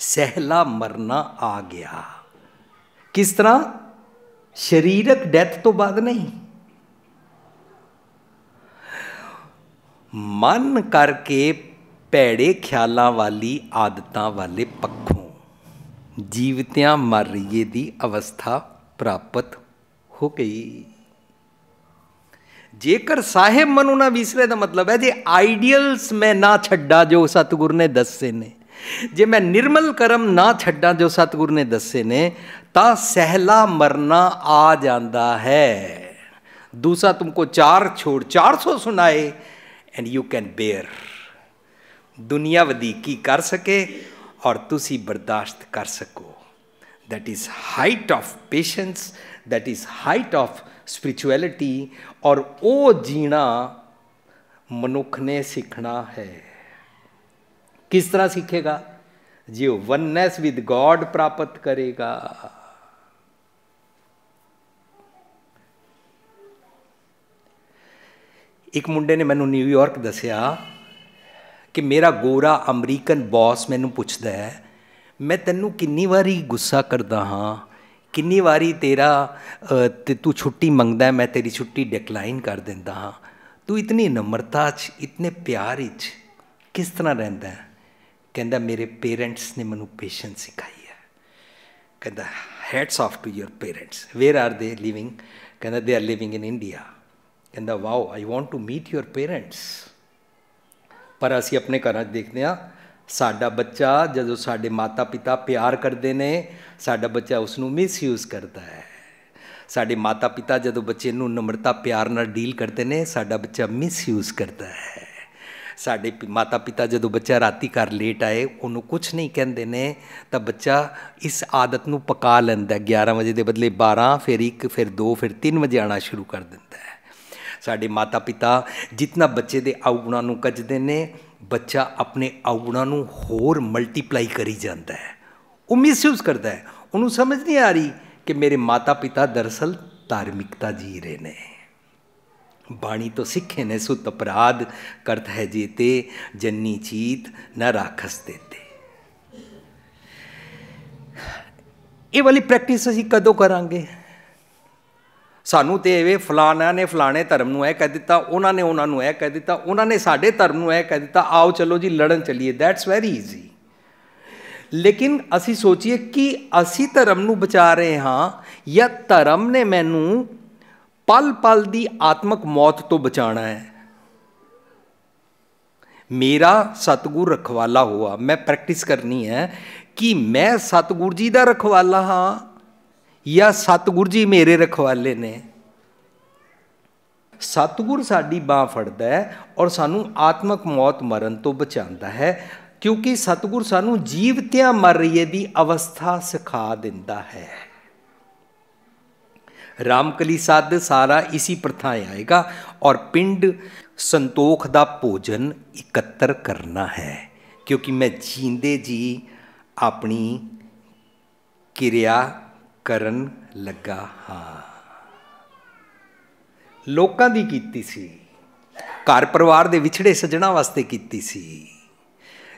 ਸਹਿਲਾ ਮਰਨਾ ਆ ਗਿਆ ਕਿਸ ਤਰ੍ਹਾਂ ਸਰੀਰਕ ਡੈਥ ਤੋਂ ਬਾਅਦ ਨਹੀਂ ਮਨ ਕਰਕੇ ਭੈੜੇ ਖਿਆਲਾਂ ਵਾਲੀ ਆਦਤਾਂ ਵਾਲੇ ਪੱਖੋਂ ਜੀਵਤਿਆਂ ਮਰ ਰਹੀਏ ਦੀ ਅਵਸਥਾ ਪ੍ਰਾਪਤ ਹੋ ਗਈ ਜੇਕਰ ਸਾਹਿਬ ਮਨੁ ਨਾ ਵਿਸਰੇ ਦਾ ਮਤਲਬ ਹੈ ਜੇ ਆਈਡੀਅਲਸ ਮੈਂ ਨਾ ਛੱਡਾ ਜੋ ਸਤਿਗੁਰ ਨੇ ਦੱਸੇ ਨੇ जे मैं निर्मल करम ना छड़ा जो सतगुरु ने दसे ने ਤਾਂ सहला मरना आ जाता है दूसरा तुमको चार छोड़ चार सौ सुनाए एंड यू कैन बेयर दुनिया की कर सके और तुसी बर्दाश्त कर सको that is height of patience that is height of spirituality और ओ जीना मनुख ने सीखना है किस तरह सीखेगा जो ਵਨਨੈਸ ਵਿਦ ਗੋਡ ਪ੍ਰਾਪਤ ਕਰੇਗਾ ਇੱਕ ਮੁੰਡੇ ਨੇ ਮੈਨੂੰ ਨਿਊਯਾਰਕ ਦੱਸਿਆ ਕਿ ਮੇਰਾ ਗੋਰਾ ਅਮਰੀਕਨ ਬੌਸ ਮੈਨੂੰ ਪੁੱਛਦਾ ਹੈ ਮੈਂ ਤੈਨੂੰ ਕਿੰਨੀ ਵਾਰੀ ਗੁੱਸਾ ਕਰਦਾ ਹਾਂ ਕਿੰਨੀ ਵਾਰੀ ਤੇਰਾ ਤੇ ਤੂੰ ਛੁੱਟੀ ਮੰਗਦਾ ਮੈਂ ਤੇਰੀ ਛੁੱਟੀ ਡਿਕਲਾਈਨ ਕਰ ਦਿੰਦਾ ਹਾਂ ਤੂੰ ਇਤਨੀ ਨਮਰਤਾ 'ਚ ਇਤਨੇ ਪਿਆਰ 'ਚ ਕਿਸ ਤਰ੍ਹਾਂ ਰਹਿੰਦਾ ਹੈ ਕਹਿੰਦਾ ਮੇਰੇ ਪੇਰੈਂਟਸ ਨੇ ਮੈਨੂੰ ਪੇਸ਼ੈਂਸ ਸਿਖਾਈ ਹੈ ਕਹਿੰਦਾ hats off to your parents where are they living ਕਹਿੰਦਾ they are living in India ਕਹਿੰਦਾ wow I want to meet your parents ਪਰ ਅਸੀਂ ਆਪਣੇ ਘਰਾਂ 'ਚ ਦੇਖਦੇ ਆ ਸਾਡਾ ਬੱਚਾ ਜਦੋਂ ਸਾਡੇ ਮਾਤਾ ਪਿਤਾ ਪਿਆਰ ਕਰਦੇ ਨੇ ਸਾਡਾ ਬੱਚਾ ਉਸ ਨੂੰ ਮਿਸਯੂਜ਼ ਕਰਦਾ ਹੈ ਸਾਡੇ ਮਾਤਾ ਪਿਤਾ ਜਦੋਂ ਬੱਚੇ ਨੂੰ ਨਮਰਤਾ ਪਿਆਰ ਨਾਲ ਡੀਲ ਕਰਦੇ ਨੇ ਸਾਡਾ ਬੱਚਾ ਮਿਸਯੂਜ਼ ਕਰਦਾ ਹੈ ਸਾਡੇ ਮਾਤਾ ਪਿਤਾ ਜਦੋਂ ਬੱਚਾ ਰਾਤੀ ਘਰ ਲੇਟ ਆਏ ਉਹਨੂੰ ਕੁਝ ਨਹੀਂ ਕਹਿੰਦੇ ਨੇ ਤਾਂ ਬੱਚਾ ਇਸ ਆਦਤ ਨੂੰ ਪਕਾ ਲੈਂਦਾ 11 ਵਜੇ ਦੇ ਬਦਲੇ 12 ਫਿਰ 1 ਫਿਰ 2 ਫਿਰ 3 ਵਜੇ ਆਣਾ ਸ਼ੁਰੂ ਕਰ ਦਿੰਦਾ ਹੈ ਸਾਡੇ ਮਾਤਾ ਪਿਤਾ ਜਿੰਨਾ ਬੱਚੇ ਦੇ ਔਗੁਣਾਂ ਨੂੰ ਕੱਜਦੇ ਨੇ ਬੱਚਾ ਆਪਣੇ ਔਗੁਣਾਂ ਨੂੰ ਹੋਰ ਮਲਟੀਪਲਾਈ ਕਰੀ ਜਾਂਦਾ ਹੈ ਉਹ ਮਿਸਯੂਜ਼ ਕਰਦਾ ਹੈ ਉਹਨੂੰ ਸਮਝ ਨਹੀਂ ਆ ਰਹੀ ਕਿ ਮੇਰੇ ਮਾਤਾ ਪਿਤਾ ਦਰਸਲ ਧਾਰਮਿਕਤਾ ਜੀ ਰਹੇ ਨੇ ਬਾਣੀ ਤੋਂ ਸਿੱਖੇ ਨੇ ਸੁਤ ਅਪਰਾਧ ਕਰਤ ਹੈ ਜੀਤੇ ਜੰਨੀ ਚੀਤ ਨਾ ਰਾਖਸ ਦੇਤੇ ਇਹ ਵਾਲੀ ਪ੍ਰੈਕਟਿਸ ਅਸੀਂ ਕਦੋਂ ਕਰਾਂਗੇ ਸਾਨੂੰ ਤੇ ਇਹ ਫਲਾਣਾ ਨੇ ਫਲਾਣੇ ਧਰਮ ਨੂੰ ਇਹ ਕਹਿ ਦਿੱਤਾ ਉਹਨਾਂ ਨੇ ਉਹਨਾਂ ਨੂੰ ਇਹ ਕਹਿ ਦਿੱਤਾ ਉਹਨਾਂ ਨੇ ਸਾਡੇ ਧਰਮ ਨੂੰ ਇਹ ਕਹਿ ਦਿੱਤਾ ਆਓ ਚਲੋ ਜੀ ਲੜਨ ਚੱਲੀਏ ਦੈਟਸ ਵੈਰੀ ਈਜ਼ੀ ਲੇਕਿਨ ਅਸੀਂ ਸੋਚੀਏ ਕਿ ਅਸੀਂ ਧਰਮ ਨੂੰ ਬਚਾ ਰਹੇ ਹਾਂ ਜਾਂ ਧਰਮ ਨੇ ਮੈਨੂੰ ਪਲ ਪਲ ਦੀ ਆਤਮਿਕ ਮੌਤ ਤੋਂ ਬਚਾਣਾ ਹੈ ਮੇਰਾ ਸਤਗੁਰ ਰਖਵਾਲਾ ਹੋਆ ਮੈਂ ਪ੍ਰੈਕਟਿਸ ਕਰਨੀ ਹੈ ਕਿ ਮੈਂ ਸਤਗੁਰ ਜੀ ਦਾ ਰਖਵਾਲਾ ਹਾਂ ਜਾਂ ਸਤਗੁਰ ਜੀ ਮੇਰੇ ਰਖਵਾਲੇ ਨੇ ਸਤਗੁਰ ਸਾਡੀ ਬਾਹ ਫੜਦਾ ਹੈ ਔਰ ਸਾਨੂੰ ਆਤਮਿਕ ਮੌਤ ਮਰਨ ਤੋਂ ਬਚਾਉਂਦਾ ਹੈ ਕਿਉਂਕਿ ਸਤਗੁਰ ਸਾਨੂੰ ਜੀਵਤਿਆਂ ਮਰ ਰਹੀਏ ਦੀ ਅਵਸਥਾ ਸਿਖਾ ਦਿੰਦਾ ਹੈ रामकली साध सारा इसी प्रथाएं आएगा और पिंड संतोख ਦਾ ਭੋਜਨ ਇਕੱਤਰ ਕਰਨਾ ਹੈ ਕਿਉਂਕਿ ਮੈਂ ਜੀਂਦੇ ਜੀ ਆਪਣੀ ਕਿਰਿਆ ਕਰਨ ਲੱਗਾ ਹਾਂ ਲੋਕਾਂ ਦੀ ਕੀਤੀ ਸੀ ਘਰ ਪਰਿਵਾਰ ਦੇ ਵਿਛੜੇ ਸੱਜਣਾ ਵਾਸਤੇ ਕੀਤੀ ਸੀ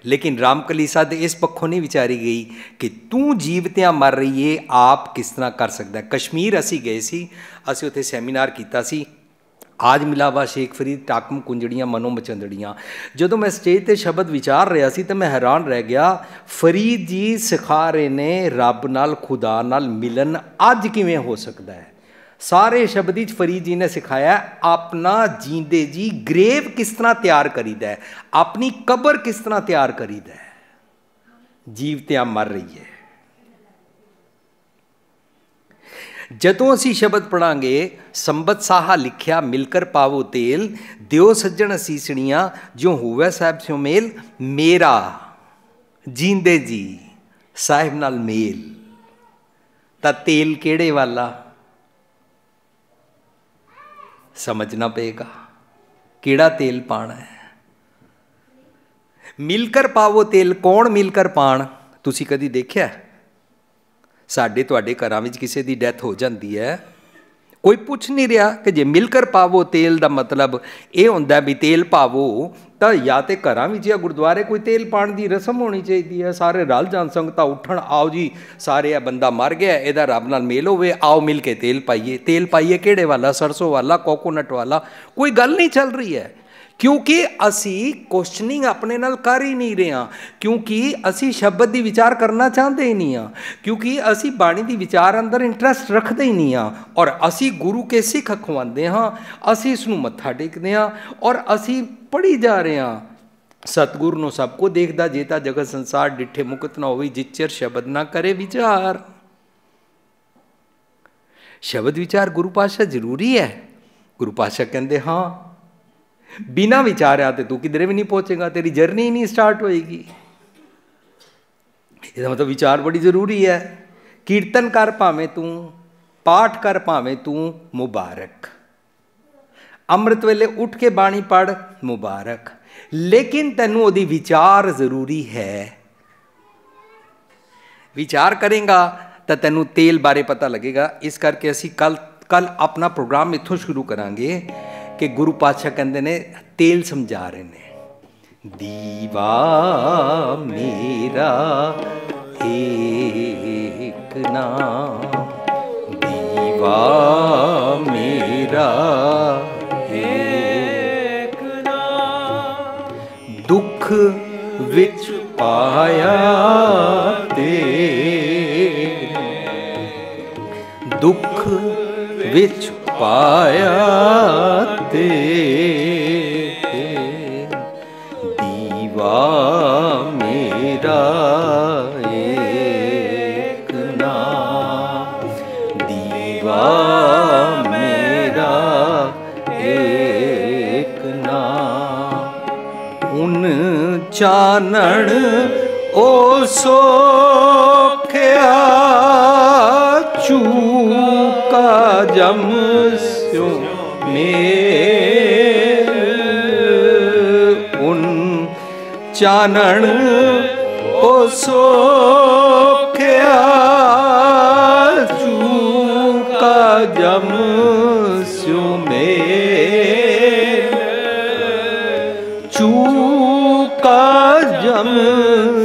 ਲੇਕਿਨ ਰਾਮਕਲੀਸਾ ਦੇ ਇਸ ਪੱਖੋਂ ਨਹੀਂ ਵਿਚਾਰੀ ਗਈ ਕਿ ਤੂੰ ਜੀਵਤਿਆਂ ਮਰ ਰਹੀ ਏ ਆਪ ਕਿਸ ਤਰ੍ਹਾਂ ਕਰ ਸਕਦਾ ਕਸ਼ਮੀਰ ਅਸੀਂ ਗਏ ਸੀ ਅਸੀਂ ਉੱਥੇ ਸੈਮੀਨਾਰ ਕੀਤਾ ਸੀ ਆਜ ਮਿਲਾਵਾ ਸ਼ੇਖ ਫਰੀਦ ਟਾਕਮ ਕੁੰਜੜੀਆਂ ਮਨੋਂ ਮਚੰਦੜੀਆਂ ਜਦੋਂ ਮੈਂ ਸਟੇਜ ਤੇ ਸ਼ਬਦ ਵਿਚਾਰ ਰਿਹਾ ਸੀ ਤਾਂ ਮੈਂ ਹੈਰਾਨ ਰਹਿ ਗਿਆ ਫਰੀਦ ਜੀ ਸਿਖਾ ਰਹੇ ਨੇ ਰੱਬ ਨਾਲ ਖੁਦਾ ਨਾਲ ਮਿਲਨ ਅੱਜ ਕਿਵੇਂ ਹੋ ਸਕਦਾ ਹੈ ਸਾਰੇ ਸ਼ਬਦ ਵਿੱਚ ਫਰੀਦ ਜੀ ਨੇ ਸਿਖਾਇਆ ਆਪਣਾ ਜੀਂਦੇ ਜੀ ਗ੍ਰੇਵ ਕਿਸ ਤਰ੍ਹਾਂ ਤਿਆਰ ਕਰੀਦਾ ਹੈ ਆਪਣੀ ਕਬਰ ਕਿਸ ਤਰ੍ਹਾਂ ਤਿਆਰ ਕਰੀਦਾ ਹੈ ਜੀਵ ਤੇ ਆ ਮਰ ਰਹੀ ਹੈ ਜਦੋਂ ਅਸੀਂ ਸ਼ਬਦ ਪੜਾਂਗੇ ਸੰਬਤ ਸਾਹਾ ਲਿਖਿਆ ਮਿਲਕਰ ਪਾਵੋ ਤੇਲ ਦਿਓ ਸੱਜਣ ਅਸੀਸਣੀਆਂ ਜਿਉ ਹੋਵੇ ਸਾਹਿਬ ਸਿਉ ਮੇਲ ਮੇਰਾ ਜੀਂਦੇ ਜੀ ਸਾਹਿਬ ਨਾਲ ਮੇਲ ਤਾਂ ਤੇਲ ਕਿਹੜੇ ਵਾਲਾ ਸਮਝਣਾ ਪਏਗਾ ਕਿਹੜਾ ਤੇਲ ਪਾਣਾ ਹੈ ਮਿਲ ਕੇ ਪਾਵੋ ਤੇਲ ਕੌਣ ਮਿਲ ਕੇ ਪਾਣ ਤੁਸੀਂ ਕਦੀ ਦੇਖਿਆ ਸਾਡੇ ਤੁਹਾਡੇ ਘਰਾਂ ਵਿੱਚ ਕਿਸੇ ਦੀ ਡੈਥ ਹੋ ਜਾਂਦੀ ਹੈ ਕੋਈ ਪੁੱਛ ਨਹੀਂ ਰਿਹਾ ਕਿ ਜੇ ਮਿਲਕਰ ਪਾਵੋ ਤੇਲ ਦਾ ਮਤਲਬ ਇਹ ਹੁੰਦਾ ਵੀ ਤੇਲ ਪਾਵੋ ਤਾਂ ਜਾਂ ਤੇ ਘਰਾਂ ਵਿੱਚ ਜਾਂ ਗੁਰਦੁਆਰੇ ਕੋਈ ਤੇਲ ਪਾਣ ਦੀ ਰਸਮ ਹੋਣੀ ਚਾਹੀਦੀ ਹੈ ਸਾਰੇ ਰਲ ਜਾਣ ਸੰਗਤਾਂ ਉੱਠਣ ਆਓ ਜੀ ਸਾਰੇ ਆ ਬੰਦਾ ਮਰ ਗਿਆ ਇਹਦਾ ਰੱਬ ਨਾਲ ਮੇਲ ਹੋਵੇ ਆਓ ਮਿਲ ਕੇ ਤੇਲ ਪਾਈਏ ਤੇਲ ਪਾਈਏ ਕਿਹੜੇ ਵਾਲਾ ਸਰਸੋ ਵਾਲਾ ਕੋਕੋਨਟ ਵਾਲਾ ਕੋਈ ਗੱਲ ਨਹੀਂ ਚੱਲ ਰਹੀ ਹੈ ਕਿਉਂਕਿ ਅਸੀਂ ਕੁਐਸਚਨਿੰਗ ਆਪਣੇ ਨਾਲ ਕਰ ਹੀ ਨਹੀਂ ਰਹੇ ਹਾਂ ਕਿਉਂਕਿ ਅਸੀਂ ਸ਼ਬਦ ਦੀ ਵਿਚਾਰ ਕਰਨਾ ਚਾਹੁੰਦੇ ਹੀ ਨਹੀਂ ਆ ਕਿਉਂਕਿ ਅਸੀਂ ਬਾਣੀ ਦੀ ਵਿਚਾਰ ਅੰਦਰ ਇੰਟਰਸਟ ਰੱਖਦੇ ਹੀ ਨਹੀਂ ਆ ਔਰ ਅਸੀਂ ਗੁਰੂ ਕੇ ਸਿੱਖ ਖਵਾਉਂਦੇ ਹਾਂ ਅਸੀਂ ਇਸ ਨੂੰ ਮੱਥਾ ਟੇਕਦੇ ਹਾਂ ਔਰ ਅਸੀਂ ਪੜੀ ਜਾ ਰਹੇ ਹਾਂ ਸਤਗੁਰ ਨੂੰ ਸਭ ਕੋ ਦੇਖਦਾ ਜੇਤਾ ਜਗਤ ਸੰਸਾਰ ਡਿੱਠੇ ਮੁਕਤ ਨਾ ਹੋਵੇ ਜਿੱਚਰ ਸ਼ਬਦ ਨਾ ਕਰੇ ਵਿਚਾਰ ਸ਼ਬਦ ਵਿਚਾਰ ਗੁਰੂ ਪਾਸ਼ਾ ਜ਼ਰੂਰੀ ਹੈ ਗੁਰੂ ਪਾਸ਼ਾ ਕਹਿੰਦੇ ਹਾਂ ਬਿਨਾ ਵਿਚਾਰਿਆ ਤੇ ਤੂੰ ਕਿਧਰੇ ਵੀ ਨਹੀਂ ਪਹੁੰਚੇਗਾ ਤੇਰੀ ਜਰਨੀ ਨਹੀਂ ਸਟਾਰਟ ਹੋਏਗੀ ਇਹਦਾ ਮਤਲਬ ਵਿਚਾਰ ਬੜੀ ਜ਼ਰੂਰੀ ਹੈ ਕੀਰਤਨ ਕਰ ਭਾਵੇਂ ਤੂੰ ਪਾਠ ਕਰ ਭਾਵੇਂ ਤੂੰ ਮੁਬਾਰਕ ਅੰਮ੍ਰਿਤ ਵੇਲੇ ਉੱਠ ਕੇ ਬਾਣੀ ਪੜ ਮੁਬਾਰਕ ਲੇਕਿਨ ਤੈਨੂੰ ਉਹਦੀ ਵਿਚਾਰ ਜ਼ਰੂਰੀ ਹੈ ਵਿਚਾਰ ਕਰੇਗਾ ਤਾਂ ਤੈਨੂੰ ਤੇਲ ਬਾਰੇ ਪਤਾ ਲੱਗੇਗਾ ਇਸ ਕਰਕੇ ਅਸੀਂ ਕੱਲ ਕੱਲ ਆਪਣਾ ਪ੍ਰੋਗਰਾਮ ਇੱਥੋਂ ਸ਼ੁਰੂ ਕਰਾਂਗੇ ਕਿ ਗੁਰੂ ਪਾਤਸ਼ਾਹ ਕਹਿੰਦੇ ਨੇ ਤੇਲ ਸਮਝਾ ਰਹੇ ਨੇ ਦੀਵਾ ਮੇਰਾ ਇੱਕ ਨਾਮ ਦੀਵਾ ਮੇਰਾ ਇੱਕ ਨਾਮ ਦੁੱਖ ਵਿੱਚ ਪਾਇਆ ਤੇ ਦੁੱਖ ਵਿੱਚ ਪਾਇਆ ਤੇ ਦੀਵਾ ਮੇਰਾ ਇੱਕ ਨਾਮ ਦੀਵਾ ਮੇਰਾ ਇੱਕ ਨਾਮ ਉਨ ਚਾਨਣ ਓ ਸੋਖਿਆ ਚੂ ਜਮ ਸਿਉ ਮੇ ਉਨ ਚਾਨਣ ਓ ਸੋਖਿਆ ਚੂਕਾ ਕਾ ਜਮ ਸਿਉ ਮੇ ਚੂ ਜਮ